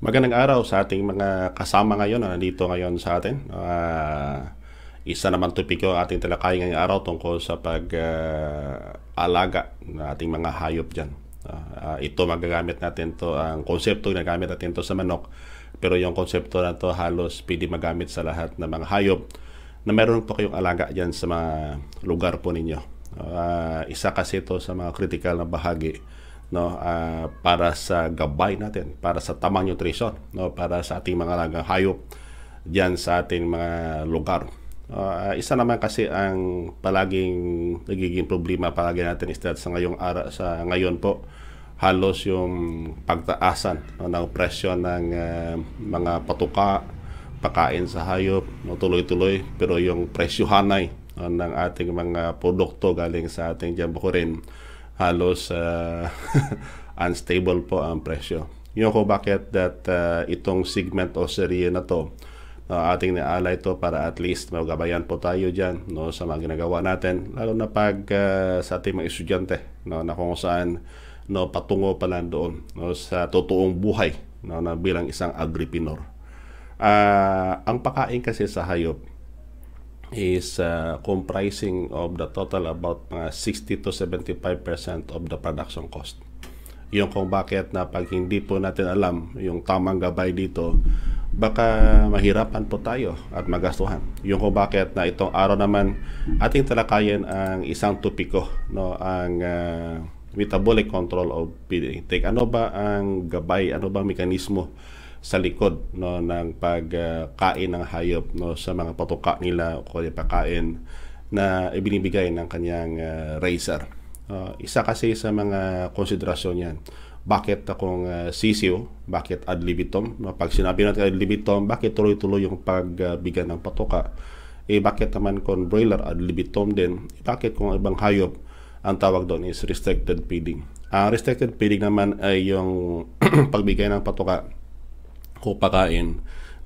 Magandang araw sa ating mga kasama ngayon na ah, nandito ngayon sa atin. Uh, isa naman topiko ang ating talakay ngayong araw tungkol sa pag-alaga ah, uh, ng ating mga hayop dyan. Uh, uh, ito magagamit natin to ang konsepto na gamit natin to sa manok pero yung konsepto na to halos pwede magamit sa lahat ng mga hayop na meron po kayong alaga dyan sa mga lugar po ninyo. Uh, isa kasi to sa mga critical na bahagi no uh, para sa gabay natin para sa tamang nutrition no para sa ating mga lagang hayop diyan sa ating mga lugar uh, isa naman kasi ang palaging nagiging problema palagi natin is sa ngayong ara sa ngayon po halos yung pagtaasan no, ng presyo ng uh, mga patuka pakain sa hayop no, tuloy-tuloy pero yung presyo hanay no, ng ating mga produkto galing sa ating jambuko rin halos uh, unstable po ang presyo. Yun ko bakit that uh, itong segment o serye na to uh, ating naala to para at least magabayan po tayo diyan no, sa mga ginagawa natin lalo na pag uh, sa ating mga estudyante no, na kung saan no, patungo pa lang doon no, sa totoong buhay no, na bilang isang agripinor. Uh, ah, ang pakain kasi sa hayop is uh, comprising of the total about mga 60 to 75% of the production cost. Yung kung bakit na pag hindi po natin alam yung tamang gabay dito, baka mahirapan po tayo at magastuhan. Yung kung bakit na itong araw naman ating talakayan ang isang topiko, no, ang uh, metabolic control of feeding intake. Ano ba ang gabay? Ano ba ang mekanismo sa likod no ng pagkain uh, ng hayop no sa mga patuka nila o kaya ano pakain na ibinibigay ng kanyang uh, racer. Uh, isa kasi sa mga konsiderasyon niyan. Bakit akong uh, sisiw? Bakit ad libitum? No, pag sinabi natin ad libitum, bakit tuloy-tuloy yung pagbigay uh, ng patuka? Eh bakit naman kung broiler ad libitum din? Eh, bakit kung ibang hayop ang tawag doon is restricted feeding? Ang uh, restricted feeding naman ay yung pagbigay ng patuka ko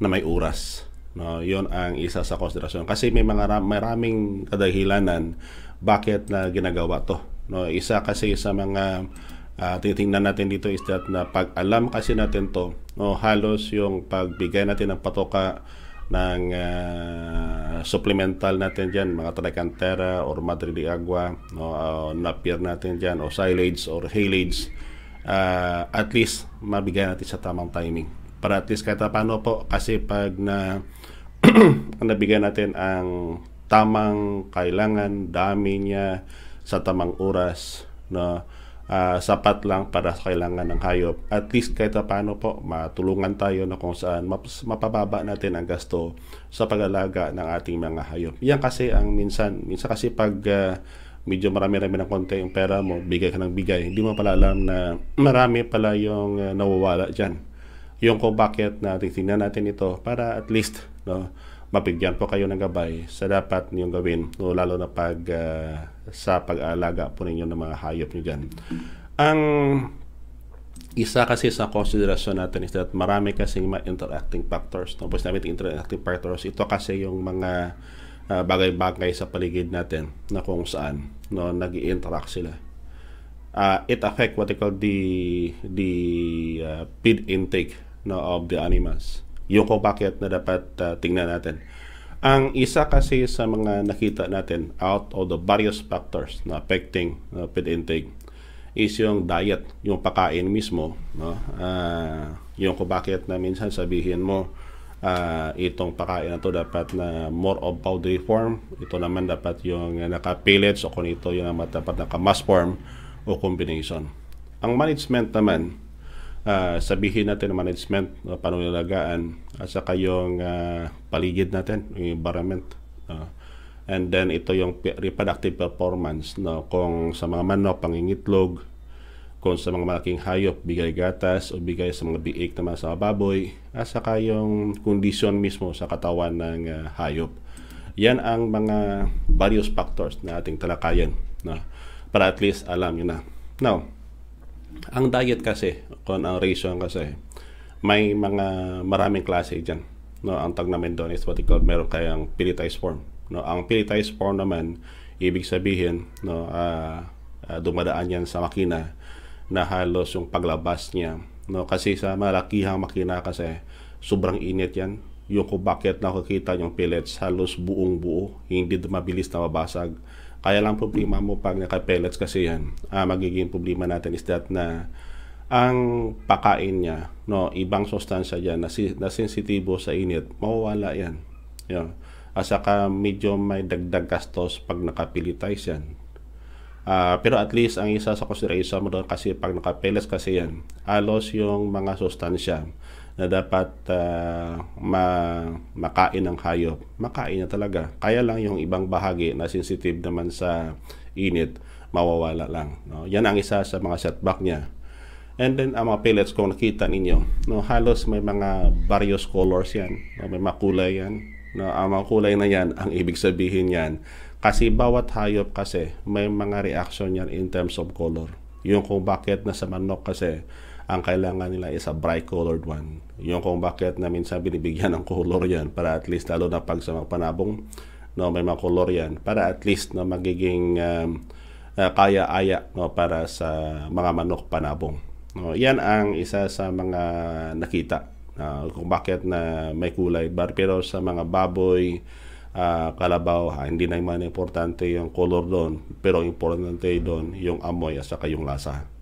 na may oras. No, 'yon ang isa sa konsiderasyon kasi may mga maraming kadahilanan bakit na ginagawa 'to. No, isa kasi sa mga uh, titingnan natin dito is that na pag alam kasi natin 'to, no, halos yung pagbigay natin ng patoka ng uh, supplemental natin diyan mga tricantera or madre de agua no uh, ah, napier natin diyan o silage or haylage uh, at least mabigay natin sa tamang timing para at least kahit paano po kasi pag na nabigyan natin ang tamang kailangan, dami niya sa tamang oras no uh, sapat lang para sa kailangan ng hayop. At least kahit paano po matulungan tayo na kung saan mapababa natin ang gasto sa pag-alaga ng ating mga hayop. Yan kasi ang minsan, minsan kasi pag uh, medyo marami-rami ng konti yung pera mo, bigay ka ng bigay, hindi mo pala alam na marami pala yung uh, nawawala dyan yung kung bakit natin tingnan natin ito para at least no mapigyan po kayo ng gabay sa dapat niyong gawin no, lalo na pag uh, sa pag-aalaga po ninyo ng mga hayop niyo diyan. Ang isa kasi sa consideration natin is that marami kasi mga interacting factors. No? pues namin interacting factors, ito kasi yung mga uh, bagay-bagay sa paligid natin na kung saan no, nag interact sila uh, it affect what they call the the uh, feed intake no of the animals. Yung kung bakit na dapat uh, tingnan natin. Ang isa kasi sa mga nakita natin out of the various factors na affecting uh, feed intake is yung diet, yung pagkain mismo, no? Uh, yung kung bakit na minsan sabihin mo uh, itong pagkain na to dapat na more of powdery form, ito naman dapat yung uh, naka pellets o kung ito yung dapat naka mass form o combination. Ang management naman, uh, sabihin natin ang management, uh, ah, panunalagaan, at saka yung uh, paligid natin, yung environment. Uh, and then ito yung reproductive performance no kung sa mga manok pangingitlog kung sa mga malaking hayop bigay gatas o bigay sa mga biik na sa baboy at saka yung condition mismo sa katawan ng uh, hayop yan ang mga various factors na ating talakayan na para at least alam nyo na. Now, ang diet kasi, kung ang ration kasi, may mga maraming klase dyan. No, ang tag namin doon is what they call meron kayang pelletized form. No, ang pelletized form naman, ibig sabihin, no, uh, uh, dumadaan yan sa makina na halos yung paglabas niya. No, kasi sa malakihang makina kasi, sobrang init yan. Yung kung bakit nakikita yung pellets, halos buong buo, hindi mabilis na mabasag kaya lang problema mo pag naka-pellets kasi yan, uh, magiging problema natin is that na ang pakain niya, no, ibang sustansya diyan na, si, na sensitibo sa init, mawawala yan. Yan. At saka medyo may dagdag gastos pag nakapilitize yan. Uh, pero at least ang isa sa consideration mo doon kasi pag nakapellets kasi yan, alos yung mga sustansya na dapat uh, ma- makain ng hayop, makain na talaga. Kaya lang yung ibang bahagi na sensitive naman sa init, mawawala lang. No? Yan ang isa sa mga setback niya. And then ang mga pellets kung nakita ninyo, no, halos may mga various colors yan. No, may makulay yan. No, ang mga kulay na yan, ang ibig sabihin yan. Kasi bawat hayop kasi may mga reaction yan in terms of color. Yung kung bakit na sa manok kasi ang kailangan nila is a bright colored one. Yung kung bakit na minsan binibigyan ng color yan para at least lalo na pag sa mga panabong no, may mga color yan para at least na no, magiging um, uh, kaya-aya no, para sa mga manok panabong. No, yan ang isa sa mga nakita uh, kung bakit na may kulay bar pero sa mga baboy uh, kalabaw ha, ah, hindi na naman importante yung color doon pero importante doon yung amoy at saka yung lasa.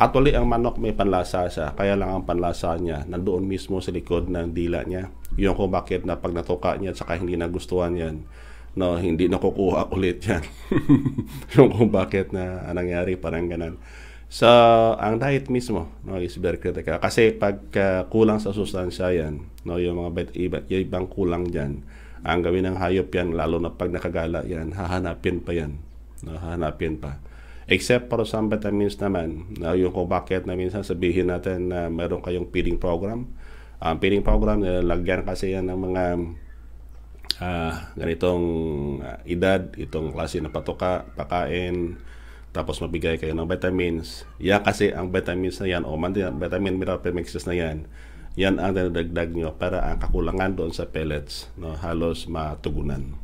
Actually, ang manok may panlasa siya. Kaya lang ang panlasa niya nandoon mismo sa likod ng dila niya. Yung kung bakit na pag natuka niya at saka hindi nagustuhan yan, no, hindi nakukuha ulit yan. yung kung bakit na nangyari, parang ganun. So, ang diet mismo no, is very critical. Kasi pag uh, kulang sa sustansya yan, no, yung mga bet, iba, yung ibang kulang dyan, ang gawin ng hayop yan, lalo na pag nakagala yan, hahanapin pa yan. No, hahanapin pa. Except para some vitamins naman, na yung kung bakit na minsan sabihin natin na meron kayong feeding program. Ang um, feeding program, nilalagyan eh, kasi yan ng mga uh, ganitong uh, edad, itong klase na patuka, pakain, tapos mabigay kayo ng vitamins. Yan kasi ang vitamins na yan, o man, vitamin mineral premixes na yan, yan ang dinadagdag nyo para ang kakulangan doon sa pellets, no, halos matugunan.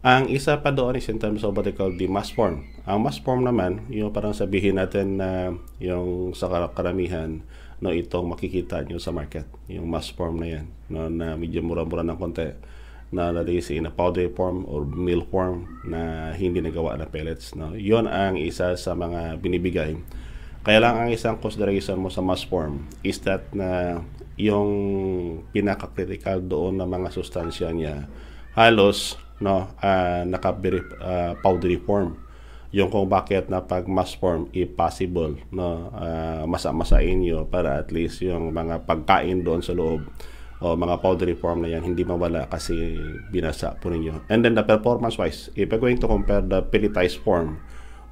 Ang isa pa doon is in terms of what they call the mass form. Ang mass form naman, yung parang sabihin natin na yung sa karamihan, no, itong makikita nyo sa market. Yung mass form na yan, no, na medyo mura-mura ng konti na nalisi in a powder form or meal form na hindi nagawa na pellets. No? Yun ang isa sa mga binibigay. Kaya lang ang isang consideration mo sa mass form is that na yung pinaka-critical doon na mga sustansya niya halos no uh, ah, naka uh, ah, powdery form yung kung bakit na pag mass form if eh, possible no uh, ah, masamasain niyo para at least yung mga pagkain doon sa loob o mga powdery form na yan hindi mawala kasi binasa po ninyo and then the performance wise if we're going to compare the pelletized form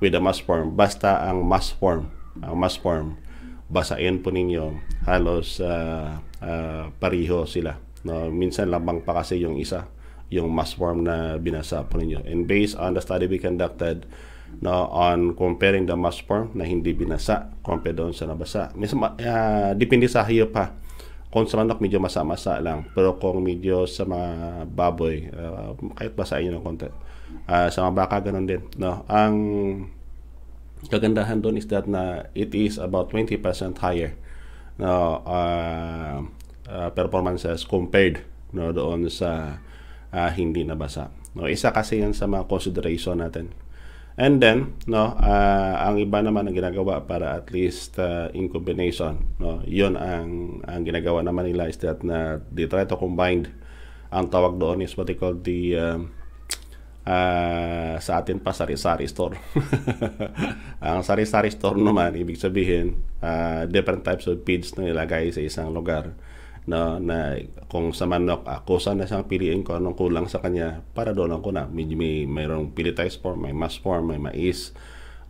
with the mass form basta ang mass form ang mass form basain po ninyo halos uh, uh, pariho sila no minsan lamang pa kasi yung isa yung mass form na binasa po ninyo. And based on the study we conducted no, on comparing the mass form na hindi binasa compared doon sa nabasa. Mas, uh, ah, depende sa hayop pa. Kung sa manok, medyo masa-masa lang. Pero kung medyo sa mga baboy, uh, kahit basahin nyo ng konti. Uh, sa mga baka, ganun din. No? Ang kagandahan doon is that na it is about 20% higher no uh, uh, performances compared no doon sa uh, hindi nabasa. No, isa kasi 'yan sa mga consideration natin. And then, no, uh, ang iba naman ang ginagawa para at least uh, in combination, no. 'Yon ang ang ginagawa naman nila is that na they try to combine ang tawag doon is what they call the uh, uh, sa atin pa sari-sari store. ang sari-sari store naman ibig sabihin uh, different types of feeds na nilagay sa isang lugar na, na kung sa manok ako ah, sana siyang piliin ko anong kulang sa kanya para doon ako na may, may mayroong pelletized form may mass form may mais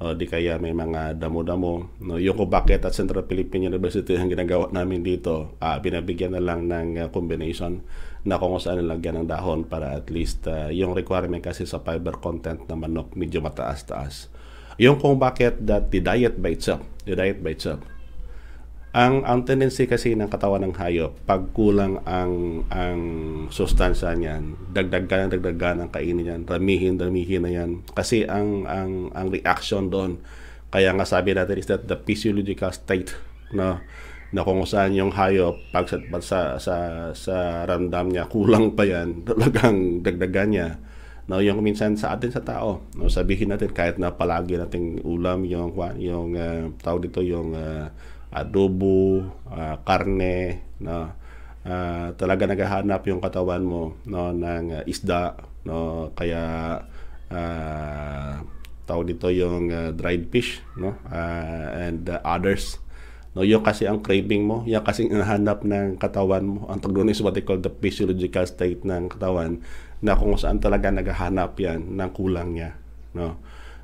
o di kaya may mga damo-damo no yung ko bakit at Central Philippine University ang ginagawa namin dito ah, binabigyan na lang ng ah, combination na kung saan nilagyan ng dahon para at least uh, yung requirement kasi sa fiber content ng manok medyo mataas-taas yung kung bakit that the diet by itself the diet by itself ang ang tendency kasi ng katawan ng hayop, pag kulang ang ang sustansya niyan, dagdag ka ng dagdagan ng kainin niyan, ramihin, ramihin na yan. Kasi ang ang ang reaction doon kaya nga sabi natin is that the physiological state na na kung saan yung hayop pag sa, sa sa sa ramdam niya kulang pa yan talagang dagdagan niya no yung minsan sa atin sa tao no sabihin natin kahit na palagi nating ulam yung yung uh, eh, tao dito yung uh, adobo, uh, karne, no? Uh, talaga naghahanap yung katawan mo no ng uh, isda, no? Kaya uh, tawag dito yung uh, dried fish, no? Uh, and uh, others. No, yung kasi ang craving mo, yung kasi hinahanap ng katawan mo. Ang tag is what they call the physiological state ng katawan na kung saan talaga naghahanap yan ng kulang niya. No?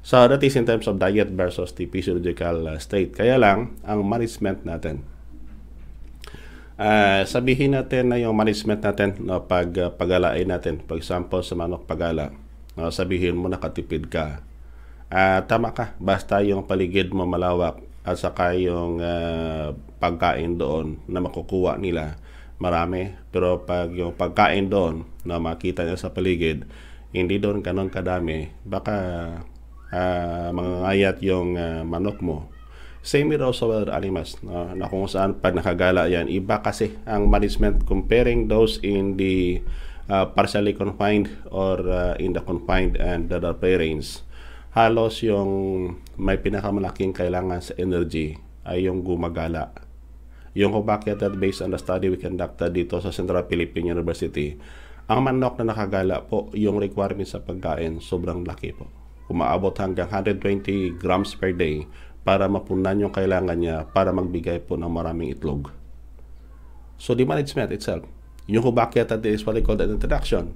So that is in terms of diet versus the physiological uh, state. Kaya lang, ang management natin. Uh, sabihin natin na yung management natin no, pag uh, pagalain natin. For example, sa manok pagala, no, sabihin mo nakatipid ka. Uh, tama ka, basta yung paligid mo malawak at saka yung uh, pagkain doon na makukuha nila marami. Pero pag yung pagkain doon na makita nila sa paligid, hindi doon ganun kadami, baka uh, mangangayat yung uh, manok mo. Same with also other animals no? na kung saan pag nakagala yan, iba kasi ang management comparing those in the uh, partially confined or uh, in the confined and the prey range. Halos yung may pinakamalaking kailangan sa energy ay yung gumagala. Yung kung bakit that based on the study we conducted dito sa Central Philippine University, ang manok na nakagala po, yung requirement sa pagkain, sobrang laki po umaabot hanggang 120 grams per day para mapunan yung kailangan niya para magbigay po ng maraming itlog. So the management itself, yung hubakyat at is what they call an introduction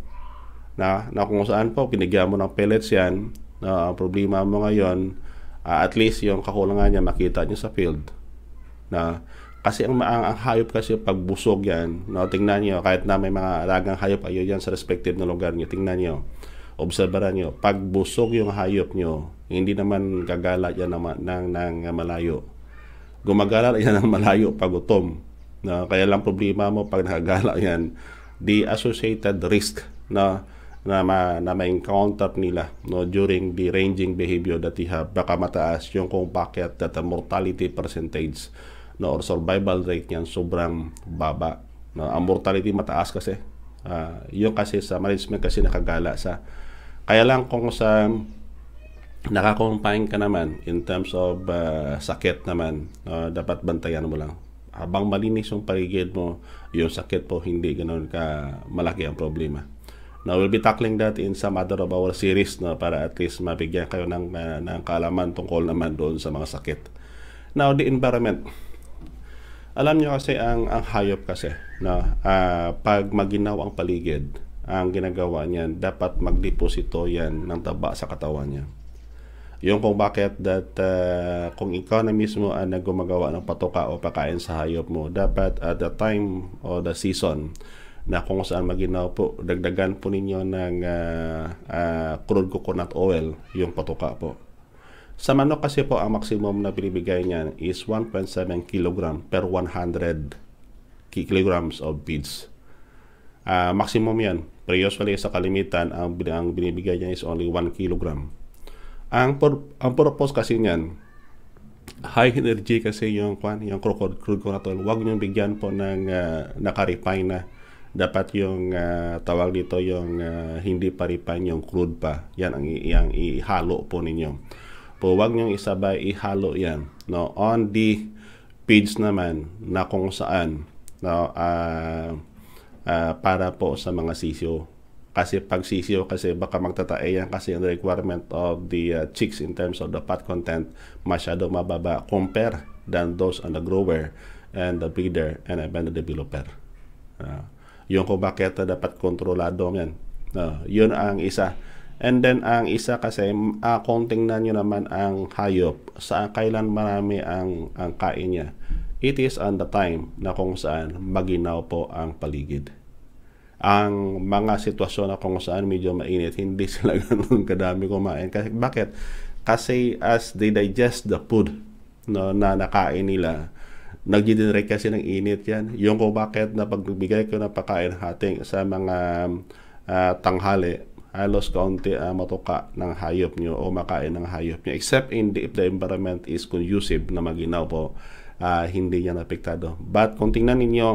na, na kung saan po pinigyan mo ng pellets yan na uh, problema mo ngayon uh, at least yung kakulangan niya makita niyo sa field na kasi ang, ang, ang hayop kasi pag busog yan no, tingnan niyo kahit na may mga alagang hayop ayo yan sa respective na lugar niyo tingnan niyo obserbahan nyo, pag busog yung hayop nyo, hindi naman gagala yan ng, ng, ng malayo. Gumagala yan ng malayo pag utom. Na, kaya lang problema mo pag nakagala yan, the associated risk na na, ma, na ma-encounter nila no during the ranging behavior that you have baka mataas yung kung bakit that the mortality percentage no or survival rate niyan sobrang baba no ang mortality mataas kasi uh, ah, yung kasi sa management kasi nakagala sa kaya lang kung sa nakakompine ka naman in terms of uh, sakit naman, uh, dapat bantayan mo lang. Habang malinis yung paligid mo, yung sakit po hindi ganoon ka malaki ang problema. Now, we'll be tackling that in some other of our series no, para at least mabigyan kayo ng, uh, ng kaalaman tungkol naman doon sa mga sakit. Now, the environment. Alam nyo kasi ang, ang hayop kasi, no, uh, pag maginaw ang paligid, ang ginagawa niyan, dapat magdeposito yan ng taba sa katawan niya. Yung kung bakit that uh, kung ikaw na mismo ang nagumagawa ng patoka o pakain sa hayop mo, dapat at the time o the season na kung saan maginaw po, dagdagan po ninyo ng uh, uh, crude coconut oil yung patoka po. Sa manok kasi po, ang maximum na binibigay niyan is 1.7 kg per 100 kilograms of feeds. Uh, ah, maximum yan Prayos usually sa kalimitan, ang, ang binibigay niya is only 1 kilogram. Ang, pur, ang purpose kasi niyan, high energy kasi yung kwan, yung crude crude oil. Huwag niyo bigyan po ng uh, ah, naka-refine na. Dapat yung uh, tawag dito yung uh, hindi pa refine yung crude pa. Yan ang yang ihalo po ninyo. Po huwag niyo isabay ihalo yan. No, on the page naman na kung saan no, uh, uh, para po sa mga sisyo. Kasi pag sisyo, kasi baka magtatae yan kasi yung requirement of the uh, chicks in terms of the fat content masyado mababa compare than those on the grower and the breeder and even the developer. Uh, ah, yung kung bakit dapat kontrolado yan. Uh, yun ang isa. And then ang isa kasi uh, kung tingnan nyo naman ang hayop sa kailan marami ang ang kain niya it is on the time na kung saan maginaw po ang paligid. Ang mga sitwasyon na kung saan medyo mainit, hindi sila ganun kadami kumain. Kasi, bakit? Kasi as they digest the food no, na nakain nila, nagdidirect kasi ng init yan. Yung kung bakit na pagbigay ko ng pagkain hating sa mga uh, tanghali, halos kaunti uh, matuka ng hayop nyo o makain ng hayop nyo. Except in the, if the environment is conducive na maginaw po uh, hindi yan apektado. But kung tingnan ninyo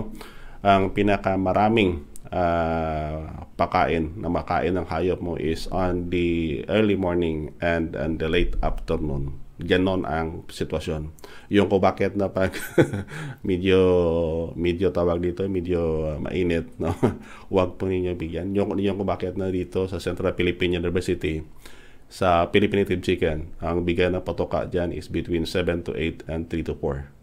ang pinakamaraming uh, pakain na makain ng hayop mo is on the early morning and, and the late afternoon. Ganon ang sitwasyon. Yung ko bakit na pag medyo medyo tawag dito, medyo uh, mainit, no? Huwag po ninyo bigyan. Yung, yung ko bakit na dito sa Central Philippine University, sa Philippine Native Chicken, ang bigay na patoka dyan is between 7 to 8 and 3 to 4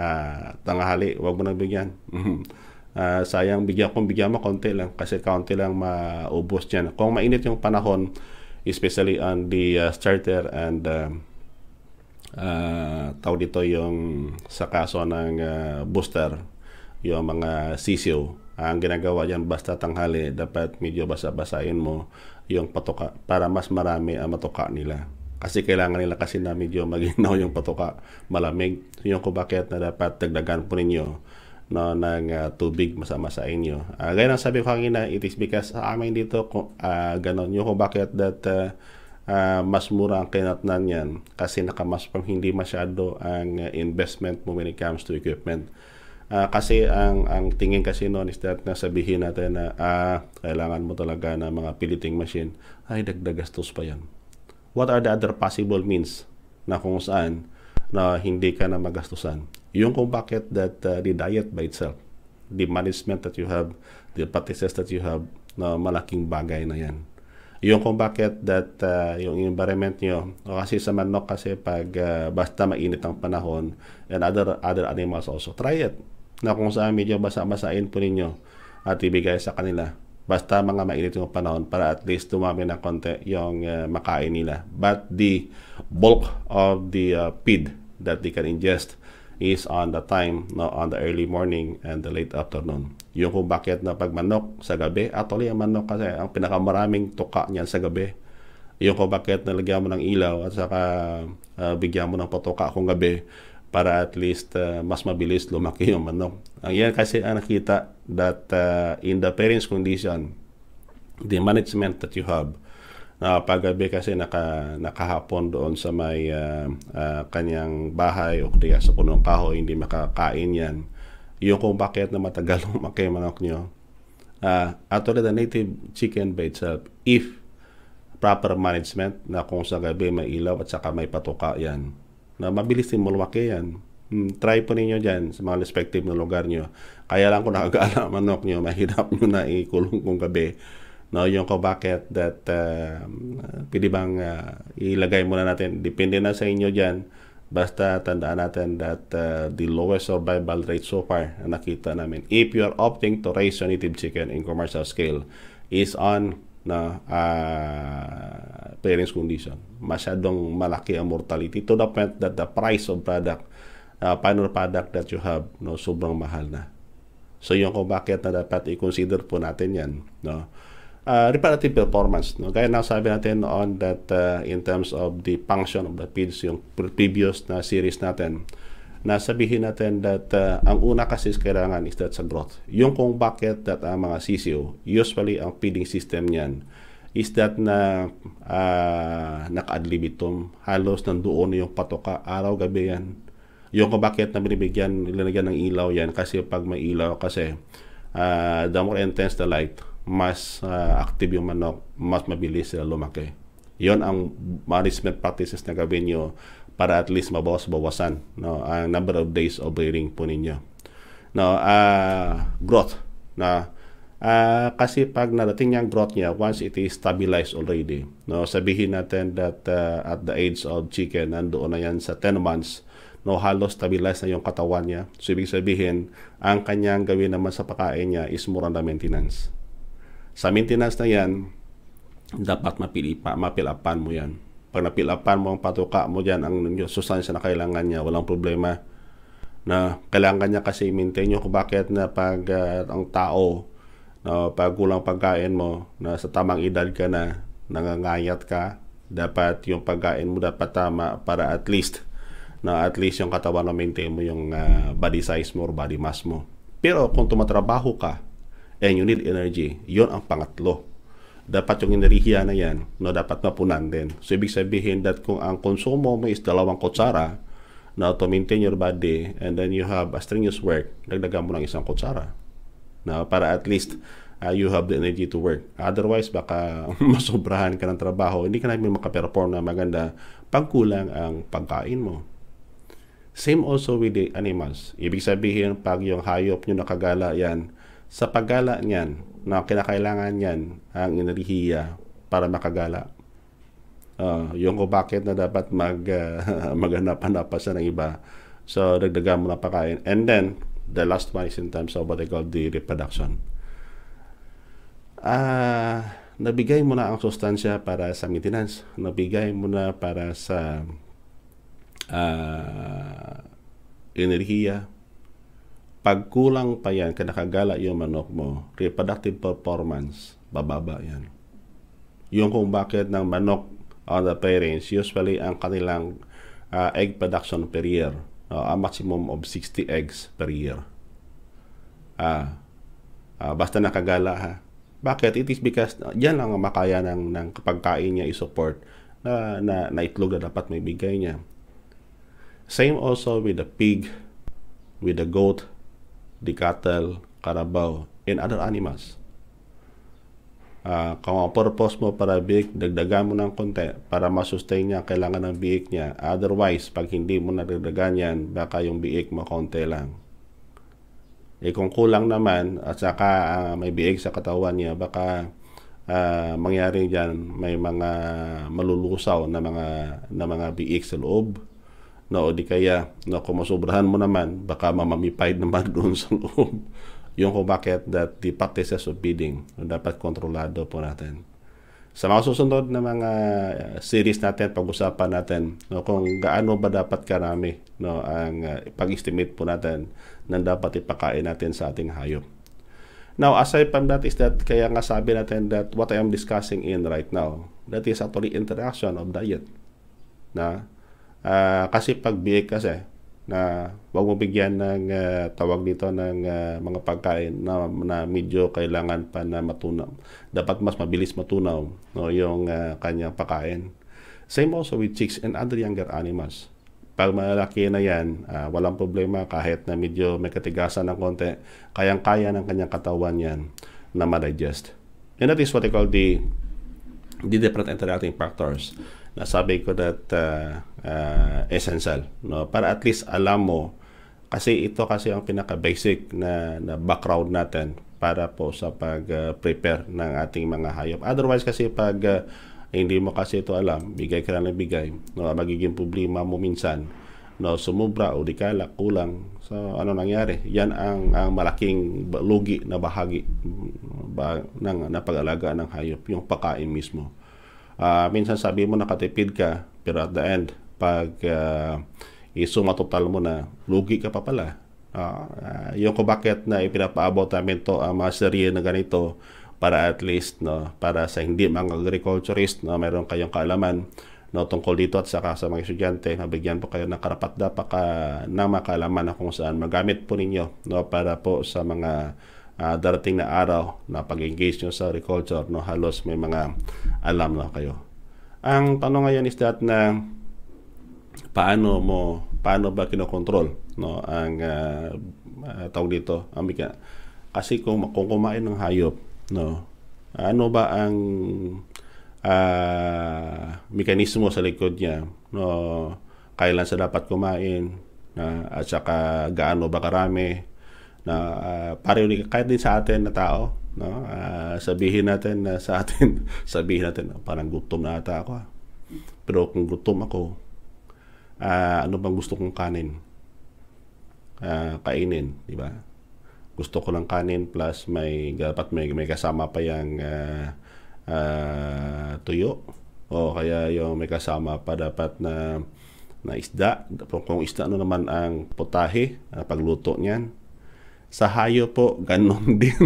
uh, tanghali, wag mo nang bigyan. uh, sayang, bigyan ko, bigyan mo, konti lang. Kasi konti lang maubos dyan. Kung mainit yung panahon, especially on the uh, starter and um, uh, tao dito yung sa kaso ng uh, booster, yung mga sisiyo. ang ginagawa dyan, basta tanghali, dapat medyo basa-basain mo yung patuka para mas marami ang matuka nila kasi kailangan nila kasi na medyo maginaw yung patuka, malamig. So, yun kung bakit na dapat tagdagan po ninyo no, ng uh, tubig masama sa inyo. Uh, gaya ng sabi ko kanina, it is because sa amin dito, uh, ganon yung kung bakit that uh, uh, mas mura ang kinatnan yan kasi nakamas pang hindi masyado ang investment mo when it comes to equipment. Uh, kasi ang ang tingin kasi noon is that nasabihin natin na ah, kailangan mo talaga ng mga piliting machine ay dagdagastos pa yan what are the other possible means na kung saan na hindi ka na magastusan. Yung kung bakit that uh, the diet by itself, the management that you have, the practices that you have, na malaking bagay na yan. Yung kung bakit that uh, yung environment nyo, o kasi sa manok kasi pag uh, basta mainit ang panahon and other other animals also, try it. Na kung saan medyo basa-basain po ninyo at ibigay sa kanila basta mga mainit yung panahon para at least dumami ng konti yung uh, makain nila. But the bulk of the uh, feed that they can ingest is on the time, no, on the early morning and the late afternoon. Yung kung bakit na pagmanok sa gabi, actually ang manok kasi ang pinakamaraming tuka niyan sa gabi. Yung kung bakit nalagyan mo ng ilaw at saka uh, bigyan mo ng patuka kung gabi, para at least uh, mas mabilis lumaki yung manok. Ang yan kasi ang nakita that uh, in the parents condition, the management that you have, na uh, paggabi kasi naka, nakahapon doon sa may uh, uh, kanyang bahay o kaya sa punong kahoy, hindi makakain yan. Yung kung bakit na matagal lumaki yung manok nyo, uh, actually the native chicken by itself, if proper management na kung sa gabi may ilaw at saka may patuka yan, na mabilis din malwaki yan. Hmm, try po ninyo dyan sa mga respective na lugar nyo. Kaya lang ko nakagaala manok nyo, mahirap nyo na ikulong kong gabi. No, yung ko bakit that uh, pwede bang uh, ilagay muna natin. Depende na sa inyo dyan. Basta tandaan natin that uh, the lowest survival rate so far na nakita namin if you are opting to raise your native chicken in commercial scale is on na uh, parents condition. Masyadong malaki ang mortality to the point that the price of product, uh, final product that you have, no, sobrang mahal na. So yung kung bakit na dapat i-consider po natin yan. No? Uh, reparative performance. No? Gaya na sabi natin on that uh, in terms of the function of the feeds, yung previous na series natin na sabihin natin that uh, ang una kasi is kailangan is that sa growth. Yung kung bakit that ang uh, mga CCO, usually ang feeding system niyan is that na uh, naka-ad libitum, halos nandoon yung patoka araw gabi yan. Yung kung bakit na binibigyan, nilalagyan ng ilaw yan kasi pag may ilaw kasi uh, the more intense the light, mas uh, active yung manok, mas mabilis sila lumaki. Yon ang management practices na gawin nyo para at least mabawas-bawasan no ang number of days of rearing po ninyo no uh, growth na uh, kasi pag narating niya ang growth niya once it is stabilized already no sabihin natin that uh, at the age of chicken nandoon na yan sa 10 months no halos stabilized na yung katawan niya so ibig sabihin ang kanyang gawin naman sa pagkain niya is more on the maintenance sa maintenance na yan dapat mapilipa, mapilapan mo yan pag napilapan mo ang patuka mo dyan, ang sustansya na kailangan niya, walang problema. Na kailangan niya kasi maintain nyo kung bakit na pag uh, ang tao, na uh, pagkain mo, na sa tamang edad ka na, nangangayat ka, dapat yung pagkain mo dapat tama para at least na at least yung katawan na maintain mo yung uh, body size mo or body mass mo. Pero kung tumatrabaho ka and you need energy, yon ang pangatlo dapat yung enerhiya na yan, no, dapat mapunan din. So, ibig sabihin that kung ang konsumo mo is dalawang kutsara, na to maintain your body, and then you have a strenuous work, dagdagan mo ng isang kutsara. Na para at least uh, you have the energy to work. Otherwise, baka masobrahan ka ng trabaho, hindi ka namin makaperform na maganda pagkulang ang pagkain mo. Same also with the animals. Ibig sabihin, pag yung hayop nyo nakagala yan, sa paggala niyan, na kinakailangan yan ang enerhiya para makagala. Uh, yung kung bakit na dapat mag, uh, ah, maghanap-hanap pa siya ng iba. So, dagdagan mo na pakain. And then, the last one is in terms of what they call the reproduction. Ah... Uh, nabigay mo na ang sustansya para sa maintenance, nabigay mo na para sa uh, enerhiya, pagkulang pa yan, kanakagala yung manok mo, reproductive performance, bababa yan. Yung kung bakit ng manok on the parents, usually ang kanilang uh, egg production per year, uh, a maximum of 60 eggs per year. Uh, uh, basta nakagala ha. Bakit? It is because uh, yan lang ang makaya ng, ng pagkain niya i-support na, na, na itlog na dapat may bigay niya. Same also with the pig, with the goat, the cattle, carabao, and other animals. Uh, kung ang purpose mo para biik, dagdagan mo ng konti para masustain niya kailangan ng biik niya. Otherwise, pag hindi mo nadagdagan yan, baka yung biik mo konti lang. Eh kung kulang naman at saka uh, may biik sa katawan niya, baka uh, mangyari diyan may mga malulusaw na mga na mga biik sa loob No, o di kaya, no, kung masobrahan mo naman, baka mamamified naman doon sa loob. Yung kung bakit that the practices of bidding dapat kontrolado po natin. Sa mga susunod na mga eh, series natin, pag-usapan natin no, kung gaano ba dapat karami no, ang uh, pag-estimate po natin na dapat ipakain natin sa ating hayop. Now, aside from that is that kaya nga sabi natin that what I am discussing in right now, that is actually interaction of diet. Na Uh, kasi pag biik kasi, na wag mo bigyan ng uh, tawag dito ng uh, mga pagkain na, na medyo kailangan pa na matunaw. Dapat mas mabilis matunaw no, yung uh, kanyang pagkain. Same also with chicks and other younger animals. Pag malalaki na yan, uh, walang problema kahit na medyo may katigasan ng konti, kayang-kaya ng kanyang katawan yan na ma-digest. And that is what I call the, the different interacting factors nasabi ko that uh, uh, essential no para at least alam mo kasi ito kasi ang pinaka basic na, na background natin para po sa pag-prepare ng ating mga hayop. Otherwise kasi pag uh, hindi mo kasi ito alam, bigay ka lang bigay, no, magiging problema mo minsan no sumubra o di kala kulang so ano nangyari yan ang ang malaking lugi na bahagi ba, ng napag-alaga ng hayop yung pagkain mismo Uh, minsan sabi mo nakatipid ka, pero at the end, pag uh, ah, isuma total mo na, lugi ka pa pala. Uh, uh, yung kung bakit na ipinapaabot namin to ang uh, mga serye na ganito para at least no para sa hindi mga agriculturist na no, meron kayong kaalaman no tungkol dito at saka sa mga estudyante mabigyan po kayo ng karapat dapat ka na makaalaman na kung saan magamit po ninyo no para po sa mga uh, darating na araw na pag-engage nyo sa agriculture, no, halos may mga alam na kayo. Ang tanong ngayon is that na paano mo paano ba kinokontrol no ang uh, uh, tawag dito ang kasi kung, kung kumain ng hayop no ano ba ang uh, mekanismo sa likod niya no kailan sa dapat kumain uh, at saka gaano ba karami na uh, pareho din kahit din sa atin na tao no uh, sabihin natin na uh, sa atin sabihin natin uh, parang gutom na ata ako ah. pero kung gutom ako uh, ano bang gusto kong kanin uh, kainin di ba gusto ko ng kanin plus may dapat may may kasama pa yang uh, uh, tuyo o kaya yung may kasama pa dapat na na isda kung isda ano naman ang potahe uh, pagluto niyan sa hayo po, ganun din.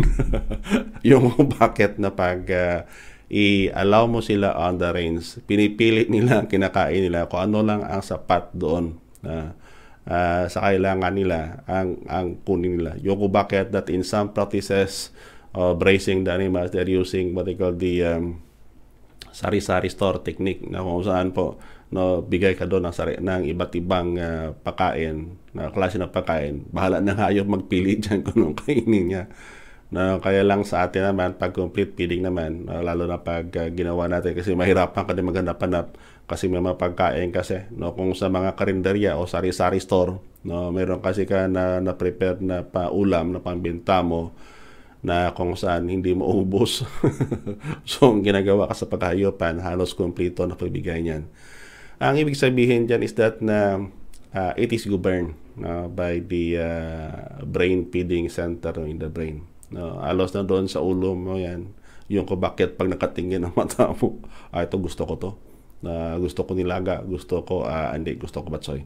yung bucket na pag uh, i-allow mo sila on the reins, pinipilit nila, kinakain nila, kung ano lang ang sapat doon na uh, uh, sa kailangan nila, ang, ang kunin nila. Yung bucket that in some practices of uh, bracing the animals, they're using what they call the um, sari-sari store technique na kung saan po no bigay ka doon ng sari ng iba't ibang uh, pagkain na klase ng pagkain bahala na kayo magpili diyan kung anong kainin niya no kaya lang sa atin naman pag complete feeding naman no, lalo na pag uh, ginawa natin kasi mahirap ka din maghanap-hanap kasi may mga pagkain kasi no kung sa mga karinderya o sari-sari store no meron kasi ka na na prepare na paulam na pambenta mo na kung saan hindi maubos. so, ang ginagawa ka sa paghayopan, halos kumpleto na pagbigay niyan. Ang ibig sabihin dyan is that na uh, it is governed no, by the uh, brain feeding center in the brain. No, alos na doon sa ulo mo yan. Yung ko bakit pag nakatingin ang mata mo, ah, ito gusto ko to. Uh, gusto ko nilaga, gusto ko uh, hindi, gusto ko batsoy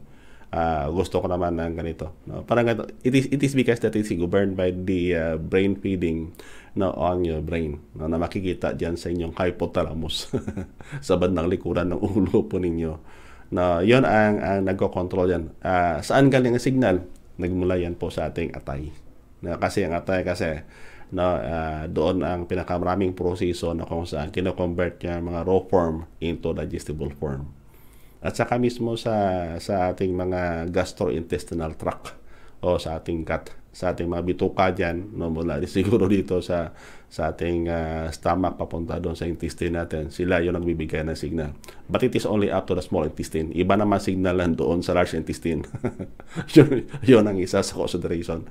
uh, gusto ko naman ng ganito. No? Parang ganito, it is, it is because that is governed by the uh, brain feeding no, on your brain no, na makikita dyan sa inyong hypothalamus sa bandang likuran ng ulo po ninyo. No, yun ang, ang nagko-control yan. Uh, ah, saan galing ang signal? Nagmula yan po sa ating atay. No, kasi ang atay kasi no, uh, doon ang pinakamaraming proseso na no, kung saan kinoconvert niya mga raw form into digestible form at saka mismo sa sa ating mga gastrointestinal tract o sa ating cut sa ating mga bituka diyan no mula siguro dito sa sa ating uh, stomach papunta doon sa intestine natin sila yung nagbibigay ng signal but it is only up to the small intestine iba naman signal doon sa large intestine yun, yun ang isa sa consideration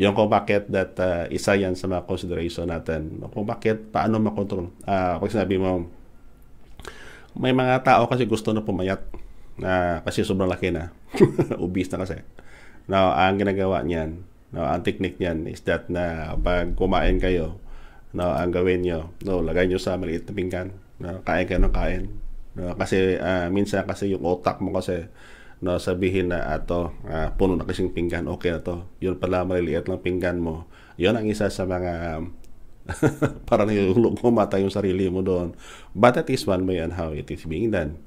yung kung bakit that uh, isa yan sa mga consideration natin kung bakit paano makontrol uh, pag sinabi mo may mga tao kasi gusto na pumayat na kasi sobrang laki na. Obese na kasi. Now, ang ginagawa niyan, now, ang technique niyan is that na pag kumain kayo, no ang gawin niyo, no, lagay niyo sa maliit na pinggan. No, kain kayo ng kain. No, kasi uh, minsan kasi yung otak mo kasi no, sabihin na ato, ah, uh, ah, puno na kasing pinggan, okay na to. Yun pala, maliliit lang pinggan mo. Yun ang isa sa mga um, para nilulog mo mata yung sarili mo doon. But at least one way on how it is being done.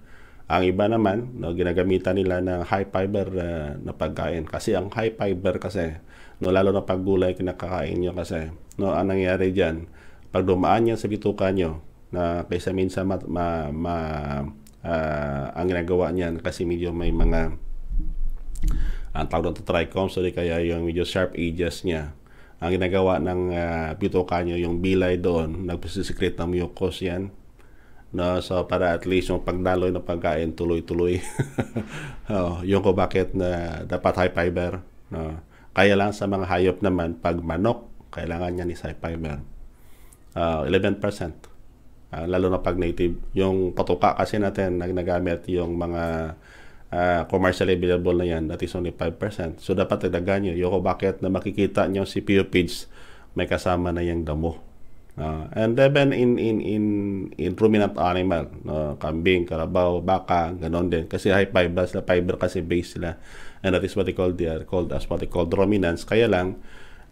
Ang iba naman, no, ginagamitan nila ng high fiber uh, na pagkain. Kasi ang high fiber kasi, no, lalo na pag gulay kinakain nyo kasi, no, ang nangyari dyan, pag dumaan yan sa bituka nyo, na kaysa minsan ma, ma, ma, uh, ang ginagawa niyan kasi medyo may mga ang tawag doon trichomes o kaya yung medyo sharp edges niya ang ginagawa ng uh, ah, Butokanyo, yung bilay doon, nagsisikret ng mucus yan. No, so para at least yung pagdaloy ng pagkain tuloy-tuloy. oh, yung ko bakit na dapat high fiber. No. Kaya lang sa mga hayop naman, pag manok, kailangan niya ni high fiber. Uh, 11%. Uh, lalo na pag native. Yung patuka kasi natin, nagnagamit yung mga uh, commercially available na yan, that is only 5%. So, dapat tagdagan nyo. Yoko, bakit na makikita nyo si PO page, may kasama na yung damo. Uh, and even in, in, in, in ruminant animal, no, kambing, karabaw, baka, ganon din. Kasi high fiber sila, fiber kasi base sila. And that is what they call, they are called as what they call ruminants. Kaya lang,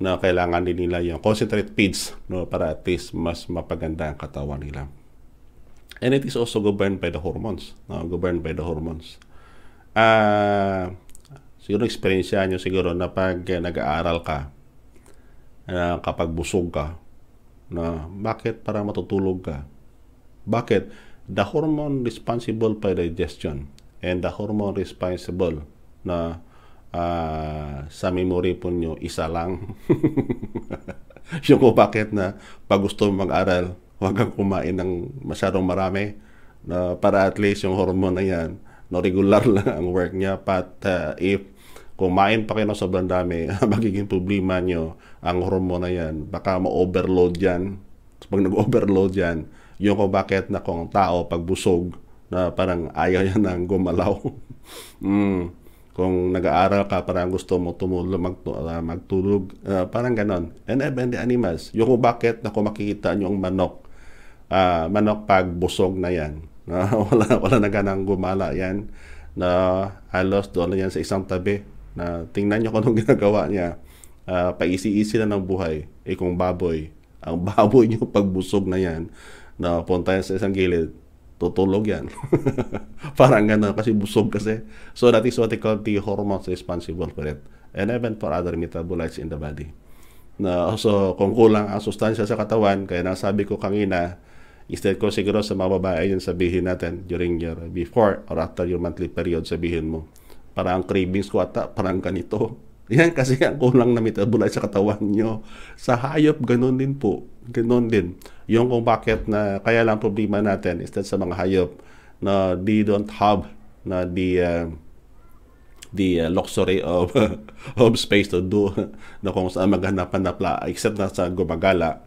na kailangan din nila yung concentrate feeds no, para at least mas mapaganda ang katawan nila. And it is also governed by the hormones. No, governed by the hormones uh, siguro experience nyo siguro na pag eh, nag-aaral ka, uh, kapag busog ka, na bakit para matutulog ka? Bakit? The hormone responsible for digestion and the hormone responsible na uh, sa memory po nyo, isa lang. yung kung bakit na pag gusto mong mag-aral, huwag kang kumain ng masyadong marami na para at least yung hormone na yan no regular lang ang work niya but uh, if kumain pa kayo ng sobrang dami magiging problema nyo ang hormone na yan baka ma-overload yan pag nag-overload yan yun kung bakit na kung tao pag busog na parang ayaw niya ng gumalaw mm. kung nag-aaral ka parang gusto mo tumulog mag, uh, magtulog uh, parang ganon and even the animals yung kung bakit na kung makikita nyo ang manok uh, manok pag busog na yan na wala wala na ganang gumala yan na halos doon na yan sa isang tabi na tingnan niyo kung anong ginagawa niya uh, paisi-isi na ng buhay eh kung baboy ang baboy nyo pagbusog na yan na punta yan sa isang gilid tutulog yan parang gano'n kasi busog kasi so that is what they call the hormones responsible for it and even for other metabolites in the body na so kung kulang ang sustansya sa katawan kaya nasabi ko kanina Instead, ko siguro sa mga babae yun, sabihin natin during your, before or after your monthly period, sabihin mo, para ang cravings ko ata, parang ganito. Yan kasi ang kulang na metabolize sa katawan nyo. Sa hayop, ganun din po. Ganun din. Yung kung bakit na, kaya lang problema natin, instead sa mga hayop, na they don't have na the uh, the uh, luxury of of space to do na kung saan maghanapan na pla except na sa gumagala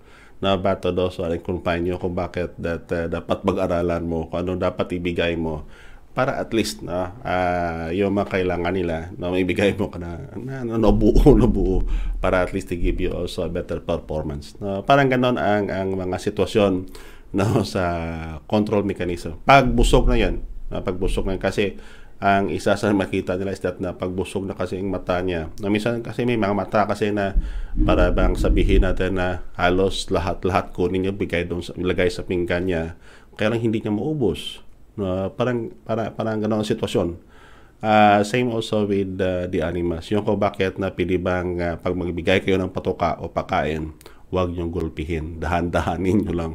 na batados o kumpanyo kung bakit that, uh, dapat pag-aralan mo, kung ano dapat ibigay mo para at least na uh, yung mga kailangan nila na maibigay mo ka na, na, na nabuo nabuo para at least to give you also a better performance. No, parang ganon ang ang mga sitwasyon no sa control mechanism. Pag busog na 'yon, na pagbusog na yun. kasi ang isa sa makita nila is that na pagbusog na kasi ang mata niya. Na minsan kasi may mga mata kasi na para bang sabihin natin na halos lahat-lahat kunin niya bigay doon sa, ilagay sa pinggan niya. Kaya lang hindi niya maubos. Uh, parang para parang ganoon ang sitwasyon. Uh, same also with uh, the animals. Yung ko bakit na pili bang uh, pag magbigay kayo ng patoka o pakain, huwag niyong gulpihin. Dahan-dahanin niyo lang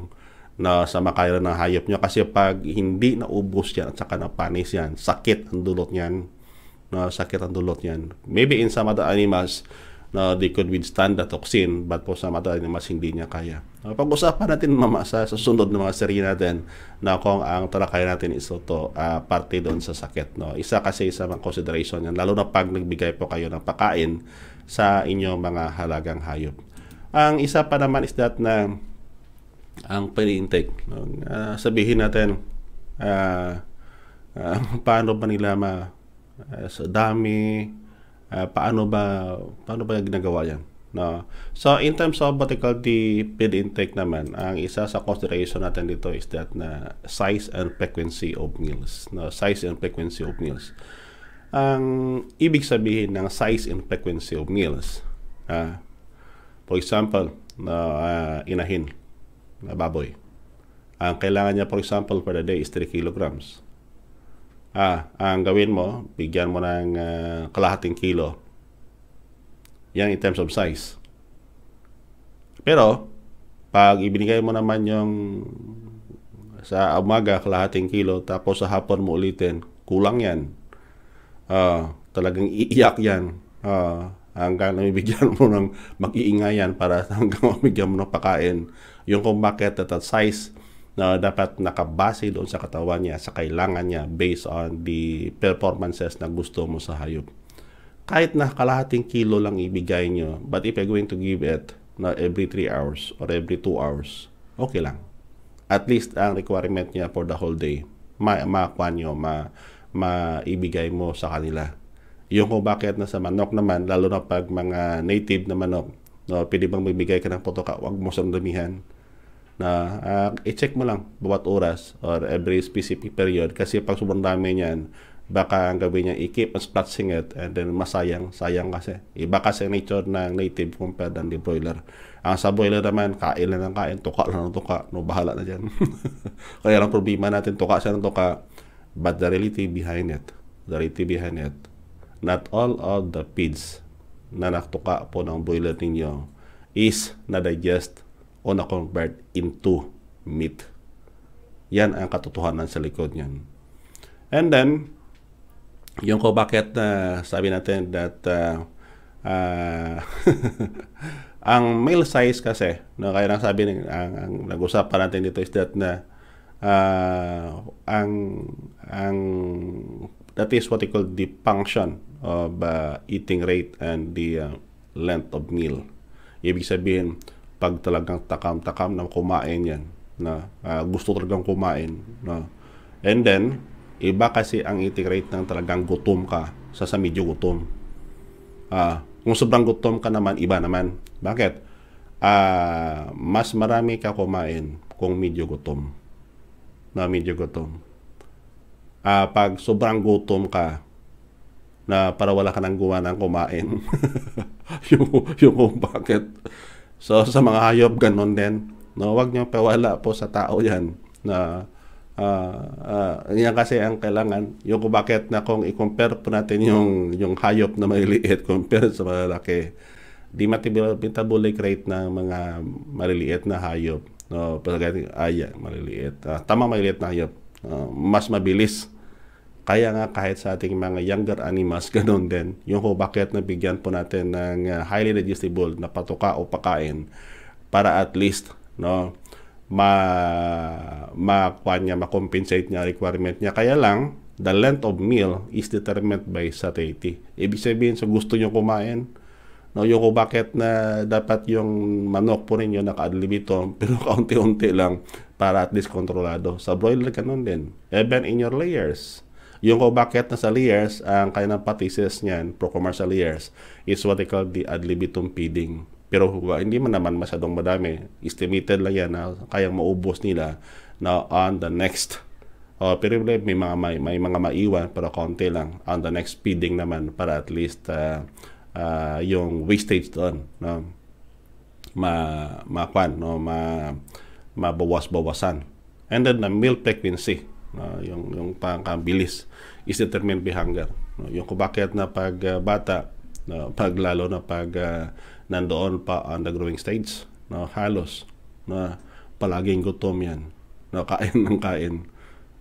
na sa makaira ng hayop nyo kasi pag hindi naubos yan at saka napanis yan, sakit ang dulot niyan. Na sakit ang dulot niyan. Maybe in some other animals, na they could withstand the toxin but po sa mata animals hindi niya kaya. Uh, pag-usapan natin mama sa susunod ng mga seri natin na kung ang talakay natin is to uh, ah, parte doon sa sakit. No? Isa kasi isa mga consideration yan lalo na pag nagbigay po kayo ng pakain sa inyong mga halagang hayop. Ang isa pa naman is that na ang pag-intake. Uh, ah, sabihin natin uh, uh, paano ba nila ma uh, sa dami uh, paano ba paano ba ginagawa 'yan. No. So in terms of the feed intake naman, ang isa sa consideration natin dito is that na size and frequency of meals. No, size and frequency of meals. Ang ibig sabihin ng size and frequency of meals. Uh, for example, no, uh, inahin na baboy. Ang kailangan niya, for example, for the day is 3 kilograms. Ah, ang gawin mo, bigyan mo ng uh, kalahating kilo. Yan in terms of size. Pero, pag ibinigay mo naman yung sa umaga kalahating kilo, tapos sa hapon mo ulitin, kulang yan. Uh, talagang iiyak yan. Uh, hanggang nabibigyan mo ng mag-iingayan para hanggang mabigyan mo ng pakain yung kung bakit at size na dapat nakabase doon sa katawan niya, sa kailangan niya based on the performances na gusto mo sa hayop. Kahit na kalahating kilo lang ibigay niyo, but if you're going to give it na every 3 hours or every 2 hours, okay lang. At least ang requirement niya for the whole day, ma makuha niyo, ma maibigay mo sa kanila. Yung kung bakit na sa manok naman, lalo na pag mga native na manok, no, pwede bang magbigay ka ng potoka, wag mo siyang na uh, i-check mo lang bawat oras or every specific period kasi pag sobrang dami niyan baka ang gawin niya i-keep on splashing it and then masayang sayang kasi iba kasi nature ng native compared ng broiler ang ah, sa boiler naman kain lang ng kain tuka lang ng tuka no bahala na dyan kaya ang problema natin tuka siya ng tuka but the reality behind it the reality behind it not all of the feeds na naktuka po ng boiler ninyo is na-digest o na-convert into meat. Yan ang katotohanan sa likod niyan. And then, yung ko bakit na uh, sabi natin that uh, uh, ang male size kasi, no, kaya nang sabi, ang, ang nag-usapan natin dito is that na uh, ang, ang that is what we call the function of uh, eating rate and the uh, length of meal. Ibig sabihin, pag talagang takam-takam na kumain yan na uh, gusto talagang kumain no and then iba kasi ang integrate ng talagang gutom ka sa sa medyo gutom ah uh, kung sobrang gutom ka naman iba naman bakit uh, mas marami ka kumain kung medyo gutom na medyo gutom uh, pag sobrang gutom ka na para wala ka nang gawa ng kumain yung yung bakit So sa mga hayop ganun din. No, wag niyo pawala po sa tao 'yan na uh, uh, yan kasi ang kailangan yung kung bakit na kung i-compare po natin yung yung hayop na maliliit compare sa malalaki di metabolic rate ng mga maliliit na hayop no pagdating ay maliliit uh, ah, tama maliliit na hayop uh, mas mabilis kaya nga kahit sa ating mga younger animals, ganun din. Yung kung bakit nabigyan po natin ng uh, highly digestible na patuka o pakain para at least no ma makuha niya, makompensate niya requirement niya. Kaya lang, the length of meal is determined by satiety. Ibig sabihin, sa so gusto niyo kumain, no, yung kung bakit na dapat yung manok po ninyo naka-adlibito, pero kaunti-unti lang para at least kontrolado. Sa broiler, ganun din. Even in your layers. Yung umakyat na sa layers, ang kanilang patisis niyan, pro-commercial layers, is what they call the ad libitum feeding. Pero hindi man naman masyadong madami. Estimated lang yan na kayang maubos nila na on the next Oh, pero may mga may, may mga maiwan pero konti lang on the next feeding naman para at least uh, uh, yung wastage doon no ma ma kwan, no ma mabawas-bawasan. And then the meal frequency uh, yung yung pangkabilis is determined by hunger no? yung kung bakit na pag uh, bata no? pag lalo na pag uh, nandoon pa on the growing stage no halos na palaging gutom yan no kain ng kain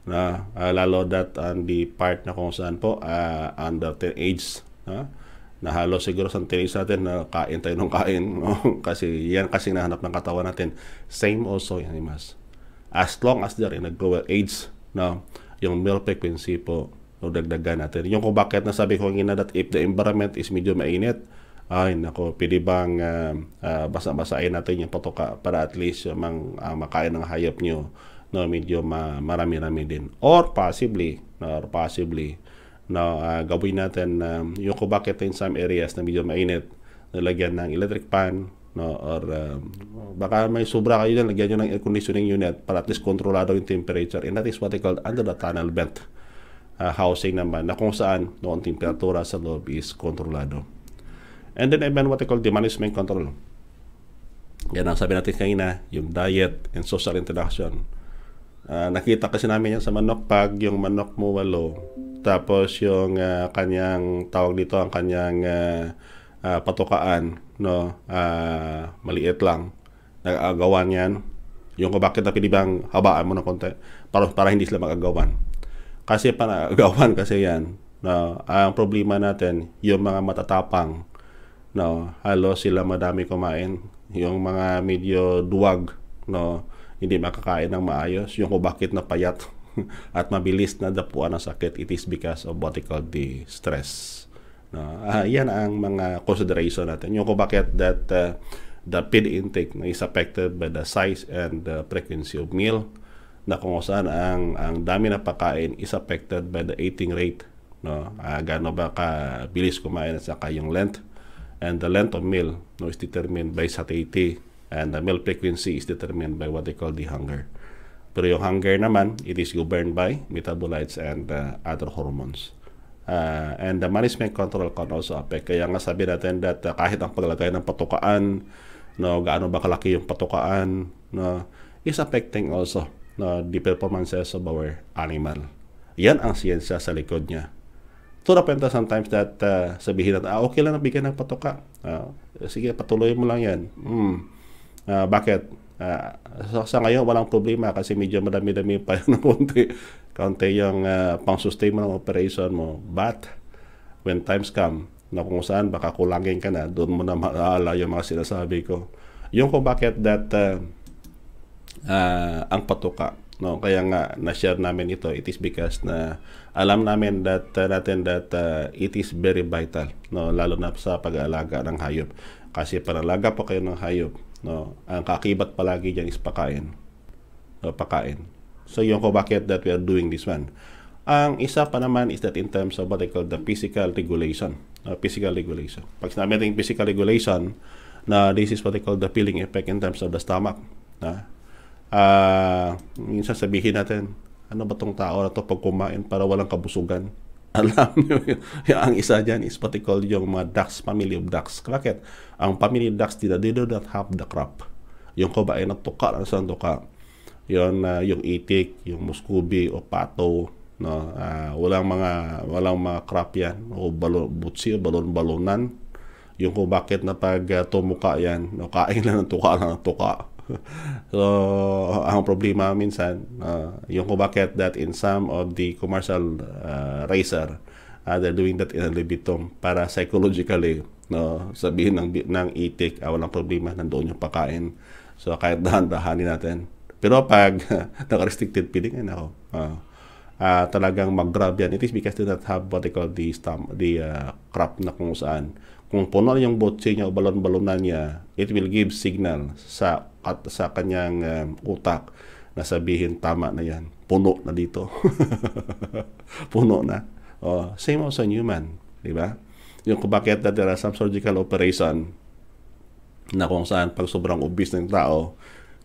na uh, lalo that on the part na kung saan po uh, ah, under 10 age no? na halos siguro sa teenage natin na kain tayo ng kain no? kasi yan kasi nahanap ng katawan natin same also yan mas as long as they're in a grower age no? Yung mill frequency po o dagdagan natin. Yung kung bakit nasabi ko kanina that if the environment is medyo mainit, ay nako, pwede bang uh, um, uh, ah, basa-basain natin yung patoka para at least uh, mang, uh, makain ng hayop nyo no medyo ma, marami-rami din or possibly no, or possibly no uh, gawin natin um, yung kung bakit in some areas na medyo mainit nalagyan ng electric pan no or um, baka may sobra kayo na lagyan niyo ng air conditioning unit para at least kontrolado yung temperature and that is what they call under the tunnel vent uh, housing naman na kung saan noong temperatura sa loob is kontrolado and then even what they call the management control yan ang sabi natin kanina yung diet and social interaction uh, nakita kasi namin yan sa manok pag yung manok mo walo tapos yung uh, kanyang tawag dito ang kanyang uh, uh, patukaan, no, uh, maliit lang. Nag-agawan yan. Yung kung bakit na pinibang habaan mo ng konti para, para hindi sila mag-agawan. Kasi para agawan kasi yan. No, ang problema natin, yung mga matatapang, no, halos sila madami kumain. Yung mga medyo duwag, no, hindi makakain ng maayos. Yung kung bakit napayat at mabilis na dapuan ng sakit, it is because of what they call the stress. No? Uh, yan ang mga consideration natin. Yung kung bakit that uh, the feed intake na is affected by the size and the frequency of meal na kung saan ang, ang dami na pakain is affected by the eating rate. No? Uh, gaano ba ka bilis kumain at saka yung length. And the length of meal no, is determined by satiety and the meal frequency is determined by what they call the hunger. Pero yung hunger naman, it is governed by metabolites and uh, other hormones uh, and the management control can also affect. Kaya nga sabi natin that uh, kahit ang paglagay ng patukaan, no, gaano ba kalaki yung patukaan, no, is affecting also no, the performances of our animal. Yan ang siyensya sa likod niya. To the point sometimes that uh, sabihin natin, ah, okay lang nabigyan ng patuka. Uh, sige, patuloy mo lang yan. Hmm. Uh, bakit? Uh, so, sa ngayon, walang problema kasi medyo madami-dami pa yung konti kaunti yung uh, ah, pang-sustain mo ng operation mo. But, when times come, na kung saan baka kulangin ka na, doon mo na maaala yung mga sinasabi ko. Yung kung bakit that uh, uh, ang patuka no kaya nga na-share namin ito it is because na alam namin that uh, natin that uh, it is very vital no lalo na sa pag-aalaga ng hayop kasi panalaga po kayo ng hayop no ang kakibat palagi diyan is pakain no pakain So yun ko bakit that we are doing this one. Ang isa pa naman is that in terms of what they call the physical regulation. Uh, physical regulation. Pag sinabi natin physical regulation, na this is what they call the peeling effect in terms of the stomach. Na, uh, minsan sabihin natin, ano ba tong tao na to pag kumain para walang kabusugan? Alam nyo, ang isa dyan is what they call yung mga ducks, family of ducks. Bakit? Ang family of ducks, they do not have the crop. Yung kubain na tuka, ano sa tuka? Ah yon na uh, yung itik, yung muscovy o pato, no? Uh, walang mga walang mga crop yan o balon butsi o balon-balonan. Yung kung bakit na pag uh, ah, tumuka yan, no, kain lang ng tuka lang ng tuka. so, ang problema minsan, uh, yung kung bakit that in some of the commercial uh, racer, uh, they're doing that in a libitum para psychologically, no, sabihin ng, ng itik, ah, walang problema, nandoon yung pakain. So, kahit dahan-dahanin natin. Pero pag naka-restricted feeding, ay eh, nako, uh, ah. uh, ah, talagang mag-grab yan. It is because they not have what they call the, stamp, the uh, ah, crop na kung saan. Kung puno yung botse niya o balon-balonan niya, it will give signal sa at sa kanyang um, utak na sabihin tama na yan. Puno na dito. puno na. Oh, same as a human. Di ba? Yung kung bakit na there are some surgical operation na kung saan pag sobrang obese ng tao,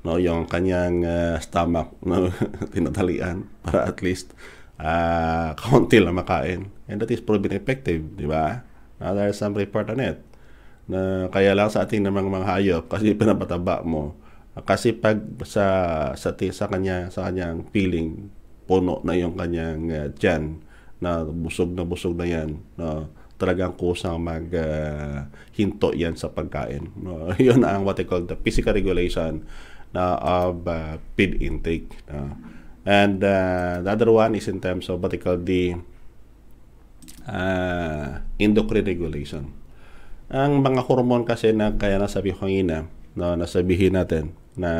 no yung kanyang uh, stomach no tinatalian para at least uh, kaunti lang makain and that is proven effective di ba uh, there are some report on it na kaya lang sa ating namang mga hayop kasi pinapataba mo kasi pag sa sa sa kanya sa kanyang feeling puno na yung kanyang uh, tiyan na busog na busog na yan no talagang kusang mag uh, hinto yan sa pagkain. No? yun ang what they call the physical regulation na of uh, feed intake. and uh, the other one is in terms of what they call the uh, endocrine regulation. Ang mga hormone kasi na kaya nasabi ko kanina, na nasabihin natin na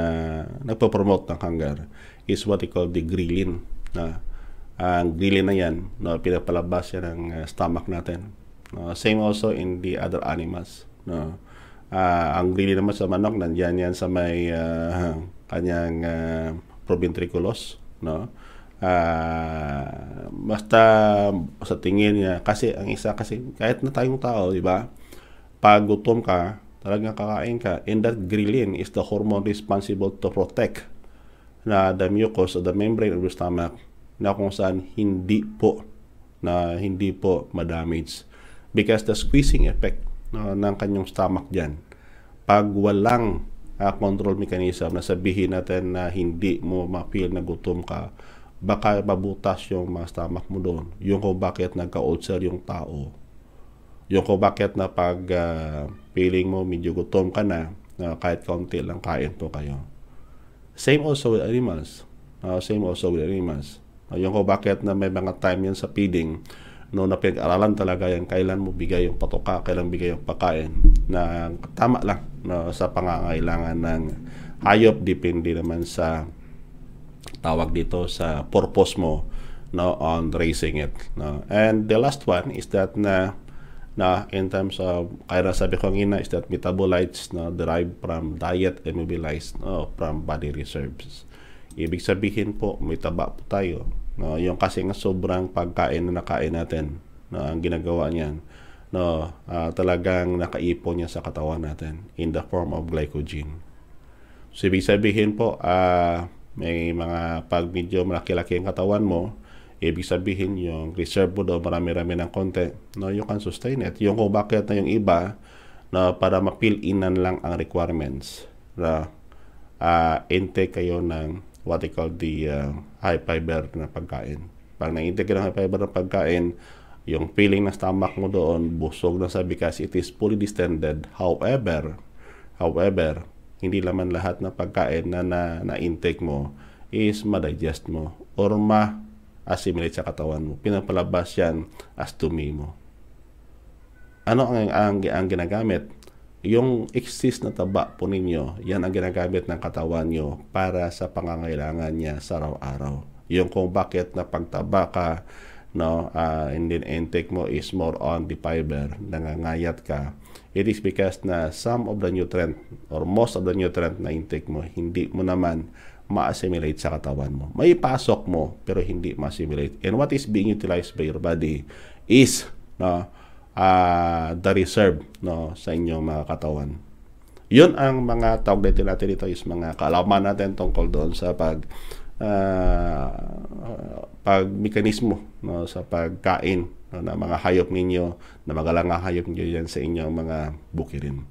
nagpo-promote ng hunger is what they call the ghrelin. Na ang ghrelin na 'yan, no, pinapalabas 'yan ng uh, stomach natin. No, same also in the other animals. No. Uh, ang lili naman sa manok nandiyan yan sa may uh, kanyang uh, ah, proventriculos, no? Uh, basta sa tingin niya kasi ang isa kasi kahit na tayong tao, di ba? Pag gutom ka, talagang kakain ka and that ghrelin is the hormone responsible to protect na the mucus or the membrane of the stomach na kung saan hindi po na hindi po ma-damage because the squeezing effect no, ng kanyang stomach dyan. Pag walang uh, control mechanism na sabihin natin na hindi mo ma-feel na gutom ka, baka mabutas yung mga stomach mo doon. Yung kung bakit nagka-ulcer yung tao. Yung kung bakit na pag uh, feeling mo medyo gutom ka na, uh, kahit konti lang kain po kayo. Same also with animals. Uh, same also with animals. Uh, yung kung bakit na may mga time yan sa feeding, no na napag-aralan talaga yan kailan mo bigay yung patoka kailan bigay yung pakain na tama lang no, sa pangangailangan ng hayop depende naman sa tawag dito sa purpose mo no on raising it no and the last one is that na na in terms of kaya sabi ko kanina is that metabolites na no, derived from diet immobilized no, from body reserves ibig sabihin po may po tayo No, yung kasing sobrang pagkain na nakain natin no, ang ginagawa niyan no uh, talagang nakaipon niya sa katawan natin in the form of glycogen. So ibig sabihin po uh, may mga pag medyo malaki-laki ang katawan mo ibig sabihin yung reserve mo daw marami-rami ng konti no you can sustain it yung kung bakit na yung iba no, para ma-fill in lang ang requirements na no, uh, intake kayo ng what they call the uh, high fiber na pagkain. Pag naintake ng high fiber na pagkain, yung feeling ng stomach mo doon, busog na sabi kasi it is fully distended. However, however, hindi laman lahat na pagkain na na-intake na, na mo is ma-digest mo or ma-assimilate sa katawan mo. Pinapalabas yan as dumi mo. Ano ang, ang, ang ginagamit? Yung excess na taba po ninyo, yan ang ginagamit ng katawan nyo para sa pangangailangan niya sa araw-araw. Yung kung bakit na pagtaba ka, no, uh, and then intake mo is more on the fiber, nangangayat ka, it is because na some of the nutrient or most of the nutrient na intake mo, hindi mo naman ma-assimilate sa katawan mo. May pasok mo, pero hindi ma-assimilate. And what is being utilized by your body is, no, uh, the reserve no sa inyong mga katawan. Yun ang mga tawag dito natin dito is mga kalaman natin tungkol doon sa pag uh, pag mekanismo no sa pagkain no, ng mga hayop ninyo na magalang hayop niyo yan sa inyong mga bukirin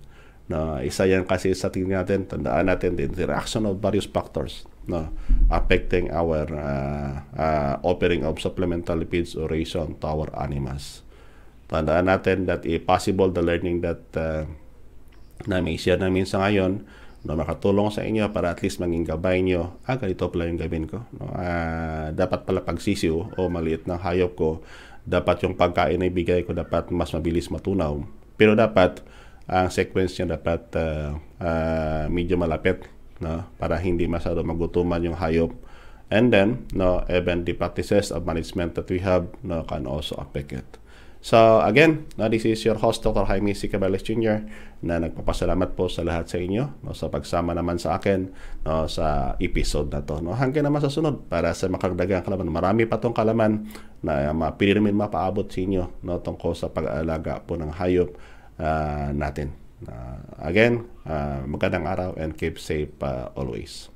na no, isa yan kasi sa tingin natin tandaan natin the interaction of various factors no affecting our uh, uh, offering of supplemental feeds or ration to our animals Tandaan natin that i-possible the learning that uh, na may share namin sa ngayon no, makatulong sa inyo para at least maging gabay nyo, ah, ganito pala yung gabin ko. No? Ah, dapat pala pagsisiw o maliit ng hayop ko, dapat yung pagkain na ibigay ko dapat mas mabilis matunaw. Pero dapat, ang sequence niya dapat uh, uh, medyo malapit no? para hindi masado magutuman yung hayop. And then, no, even the practices of management that we have no, can also affect it. So again, no, this is your host Dr. Jaime C. Caballes Jr. na nagpapasalamat po sa lahat sa inyo no, sa pagsama naman sa akin no, sa episode na to. No. Hanggang naman sa sunod para sa makagdagang kalaman. Marami pa tong kalaman na ah, mapili rin mapaabot sa inyo no, tungkol sa pag-aalaga po ng hayop uh, natin. Uh, again, uh, magandang araw and keep safe uh, always.